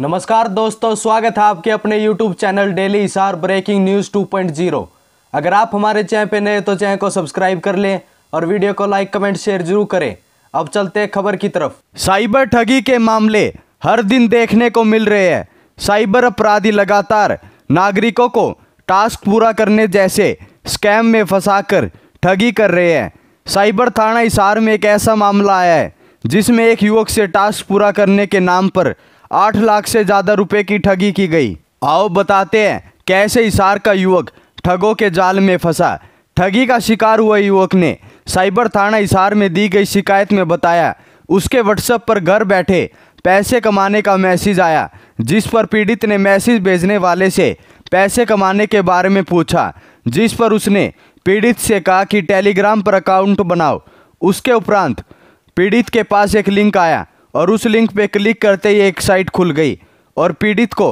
नमस्कार दोस्तों स्वागत है आपके अपने YouTube channel daily Hisar breaking news 2.0 अगर आप हमारे चैनल पे नए तो चैनल को सब्सक्राइब कर लें और वीडियो को लाइक कमेंट शेयर जरूर करें अब चलते हैं खबर की तरफ साइबर ठगी के मामले हर दिन देखने को मिल रहे हैं साइबर अपराधी लगातार नागरिकों को टास्क पूरा करने जैसे स्कैम में फंसाकर ठगी कर रहे हैं साइबर थाना हिसार में एक ऐसा मामला आया है जिसमें एक युवक से टास्क पूरा करने के नाम पर आठ लाख से ज़्यादा रुपए की ठगी की गई आओ बताते हैं कैसे इसार का युवक ठगों के जाल में फंसा ठगी का शिकार हुआ युवक ने साइबर थाना इसार में दी गई शिकायत में बताया उसके व्हाट्सएप पर घर बैठे पैसे कमाने का मैसेज आया जिस पर पीड़ित ने मैसेज भेजने वाले से पैसे कमाने के बारे में पूछा जिस पर उसने पीड़ित से कहा कि टेलीग्राम पर अकाउंट बनाओ उसके उपरांत पीड़ित के पास एक लिंक आया और उस लिंक पे क्लिक करते ही एक साइट खुल गई और पीड़ित को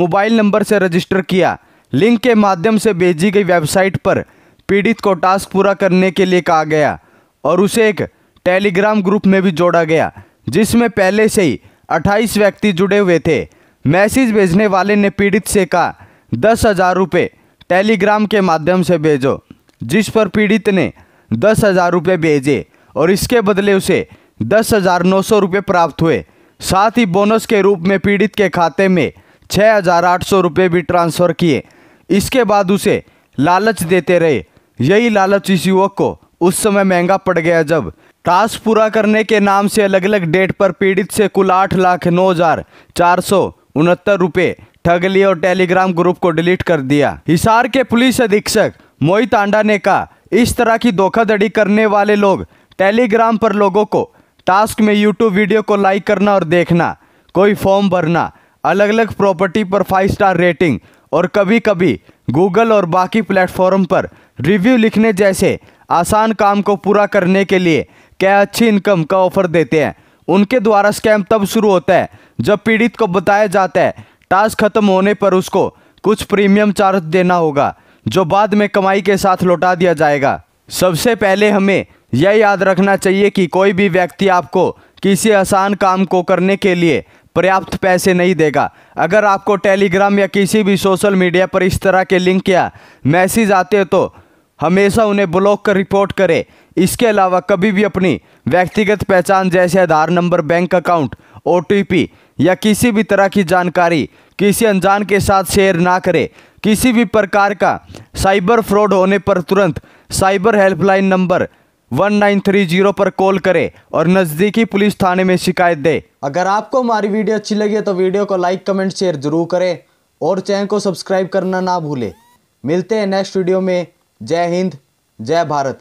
मोबाइल नंबर से रजिस्टर किया लिंक के माध्यम से भेजी गई वेबसाइट पर पीड़ित को टास्क पूरा करने के लिए कहा गया और उसे एक टेलीग्राम ग्रुप में भी जोड़ा गया जिसमें पहले से ही 28 व्यक्ति जुड़े हुए थे मैसेज भेजने वाले ने पीड़ित से कहा दस हज़ार रुपये टेलीग्राम के माध्यम से भेजो जिस पर पीड़ित ने दस हज़ार रुपये भेजे और इसके बदले उसे दस हजार नौ सौ रुपये प्राप्त हुए साथ ही बोनस के रूप में पीड़ित के खाते में छः हजार आठ सौ रुपये भी ट्रांसफ़र किए इसके बाद उसे लालच देते रहे यही लालच इस युवक को उस समय महंगा पड़ गया जब टास्क पूरा करने के नाम से अलग अलग डेट पर पीड़ित से कुल आठ लाख नौ हजार चार सौ उनहत्तर रुपये ठग लिए और टेलीग्राम ग्रुप को डिलीट कर दिया हिसार के पुलिस अधीक्षक मोहित आंडा ने कहा इस तरह की धोखाधड़ी करने वाले लोग टेलीग्राम पर लोगों को टास्क में यूट्यूब वीडियो को लाइक करना और देखना कोई फॉर्म भरना अलग अलग प्रॉपर्टी पर फाइव स्टार रेटिंग और कभी कभी गूगल और बाकी प्लेटफॉर्म पर रिव्यू लिखने जैसे आसान काम को पूरा करने के लिए क्या अच्छी इनकम का ऑफर देते हैं उनके द्वारा स्कैम तब शुरू होता है जब पीड़ित को बताया जाता है टास्क खत्म होने पर उसको कुछ प्रीमियम चार्ज देना होगा जो बाद में कमाई के साथ लौटा दिया जाएगा सबसे पहले हमें यह याद रखना चाहिए कि कोई भी व्यक्ति आपको किसी आसान काम को करने के लिए पर्याप्त पैसे नहीं देगा अगर आपको टेलीग्राम या किसी भी सोशल मीडिया पर इस तरह के लिंक या मैसेज आते तो हमेशा उन्हें ब्लॉक कर रिपोर्ट करें इसके अलावा कभी भी अपनी व्यक्तिगत पहचान जैसे आधार नंबर बैंक अकाउंट ओ या किसी भी तरह की जानकारी किसी अनजान के साथ शेयर ना करें किसी भी प्रकार का साइबर फ्रॉड होने पर तुरंत साइबर हेल्पलाइन नंबर 1930 पर कॉल करें और नज़दीकी पुलिस थाने में शिकायत दें अगर आपको हमारी वीडियो अच्छी लगी तो वीडियो को लाइक कमेंट शेयर ज़रूर करें और चैनल को सब्सक्राइब करना ना भूलें मिलते हैं नेक्स्ट वीडियो में जय हिंद जय भारत